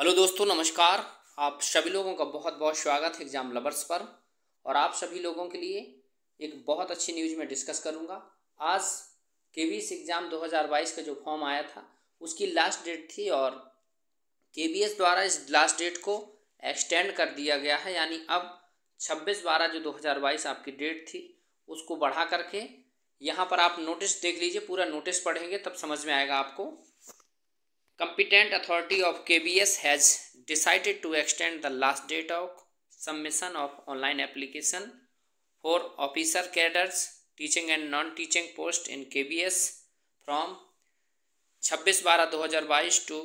hello दोस्तों नमस्कार आप सभी लोगों का बहुत बहुत स्वागत है एग्ज़ाम लवर्स पर और आप सभी लोगों के लिए एक बहुत अच्छी न्यूज़ में डिस्कस करूंगा आज के बी एस एग्ज़ाम 2022 का जो फॉर्म आया था उसकी लास्ट डेट थी और के बी एस द्वारा इस लास्ट डेट को एक्सटेंड कर दिया गया है यानी अब छब्बीस बारह जो 2022 आपकी डेट थी उसको बढ़ा करके यहाँ पर आप नोटिस देख लीजिए पूरा नोटिस पढ़ेंगे तब समझ में आएगा आपको competent authority of K B S has decided to extend the last date of submission of online application for officer cadres teaching and non teaching post in K B S from छब्बीस बारह दो हज़ार बाईस to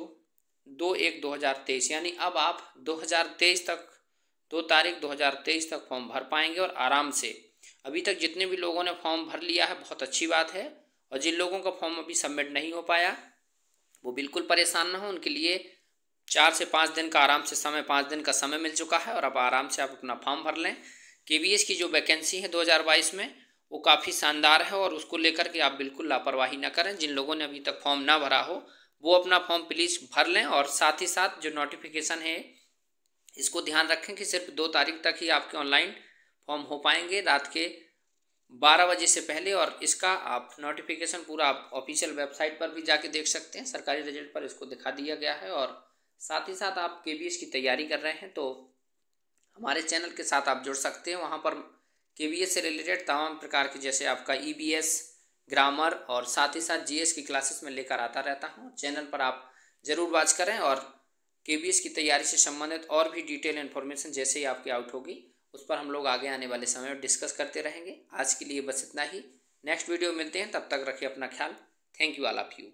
दो एक दो हज़ार तेईस यानी अब आप दो हज़ार तेईस तक दो तारीख दो हज़ार तेईस तक फॉर्म भर पाएंगे और आराम से अभी तक जितने भी लोगों ने फॉर्म भर लिया है बहुत अच्छी बात है और जिन लोगों का फॉर्म अभी सबमिट नहीं हो पाया वो बिल्कुल परेशान ना हो उनके लिए चार से पाँच दिन का आराम से समय पाँच दिन का समय मिल चुका है और अब आराम से आप अपना फॉर्म भर लें के की जो वैकेंसी है दो में वो काफ़ी शानदार है और उसको लेकर के आप बिल्कुल लापरवाही ना करें जिन लोगों ने अभी तक फॉर्म ना भरा हो वो अपना फॉर्म प्लीज़ भर लें और साथ ही साथ जो नोटिफिकेशन है इसको ध्यान रखें कि सिर्फ दो तारीख तक ही आपके ऑनलाइन फॉर्म हो पाएंगे रात के बारह बजे से पहले और इसका आप नोटिफिकेशन पूरा आप ऑफिशियल वेबसाइट पर भी जाके देख सकते हैं सरकारी रिजल्ट पर इसको दिखा दिया गया है और साथ ही साथ आप के की तैयारी कर रहे हैं तो हमारे चैनल के साथ आप जुड़ सकते हैं वहाँ पर के से रिलेटेड तमाम प्रकार के जैसे आपका ई e ग्रामर और साथ ही साथ जीएस की क्लासेस में लेकर आता रहता हूँ चैनल पर आप ज़रूर वाच करें और के की तैयारी से संबंधित और भी डिटेल इन्फॉर्मेशन जैसे ही आपकी आउट होगी उस पर हम लोग आगे आने वाले समय में डिस्कस करते रहेंगे आज के लिए बस इतना ही नेक्स्ट वीडियो मिलते हैं तब तक रखिए अपना ख्याल thank you all of you